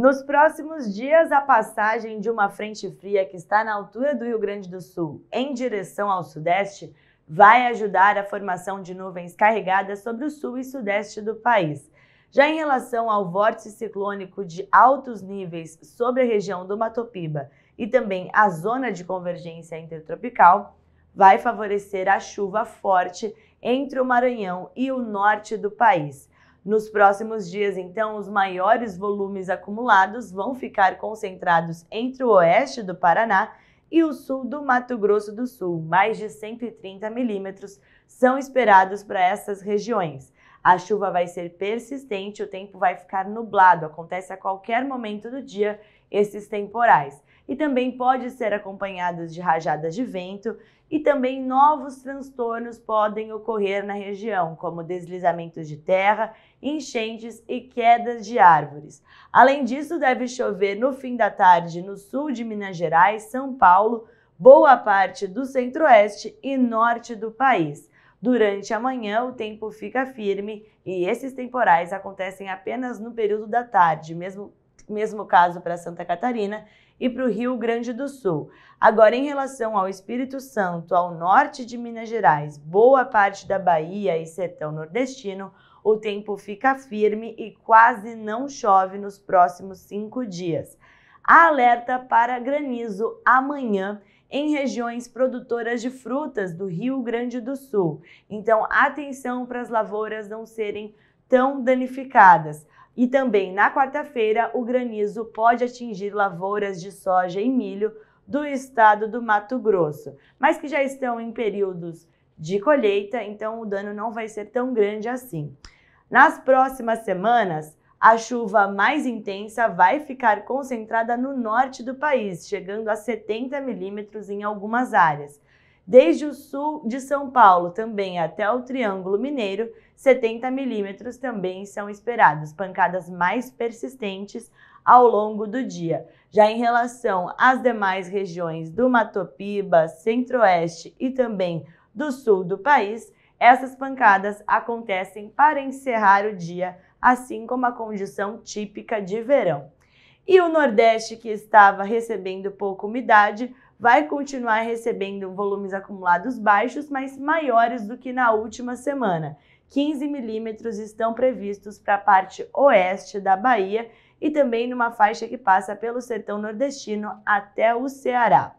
Nos próximos dias, a passagem de uma frente fria que está na altura do Rio Grande do Sul em direção ao sudeste vai ajudar a formação de nuvens carregadas sobre o sul e sudeste do país. Já em relação ao vórtice ciclônico de altos níveis sobre a região do Matopiba e também a zona de convergência intertropical, vai favorecer a chuva forte entre o Maranhão e o norte do país. Nos próximos dias, então, os maiores volumes acumulados vão ficar concentrados entre o oeste do Paraná e o sul do Mato Grosso do Sul. Mais de 130 milímetros são esperados para essas regiões. A chuva vai ser persistente, o tempo vai ficar nublado, acontece a qualquer momento do dia esses temporais. E também pode ser acompanhados de rajadas de vento e também novos transtornos podem ocorrer na região, como deslizamentos de terra, enchentes e quedas de árvores. Além disso, deve chover no fim da tarde no sul de Minas Gerais, São Paulo, boa parte do centro-oeste e norte do país. Durante a manhã, o tempo fica firme e esses temporais acontecem apenas no período da tarde, mesmo, mesmo caso para Santa Catarina e para o Rio Grande do Sul. Agora, em relação ao Espírito Santo, ao norte de Minas Gerais, boa parte da Bahia e sertão nordestino, o tempo fica firme e quase não chove nos próximos cinco dias. alerta para granizo amanhã em regiões produtoras de frutas do Rio Grande do Sul. Então, atenção para as lavouras não serem tão danificadas. E também na quarta-feira, o granizo pode atingir lavouras de soja e milho do estado do Mato Grosso, mas que já estão em períodos de colheita, então o dano não vai ser tão grande assim. Nas próximas semanas, a chuva mais intensa vai ficar concentrada no norte do país, chegando a 70 milímetros em algumas áreas. Desde o sul de São Paulo também até o Triângulo Mineiro, 70 milímetros também são esperados, pancadas mais persistentes ao longo do dia. Já em relação às demais regiões do Matopiba, Centro-Oeste e também do sul do país, essas pancadas acontecem para encerrar o dia assim como a condição típica de verão. E o Nordeste, que estava recebendo pouca umidade, vai continuar recebendo volumes acumulados baixos, mas maiores do que na última semana. 15 milímetros estão previstos para a parte oeste da Bahia e também numa faixa que passa pelo sertão nordestino até o Ceará.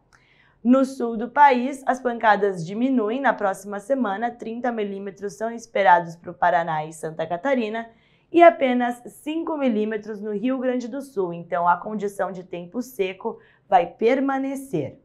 No sul do país, as pancadas diminuem na próxima semana, 30 milímetros são esperados para o Paraná e Santa Catarina e apenas 5 milímetros no Rio Grande do Sul, então a condição de tempo seco vai permanecer.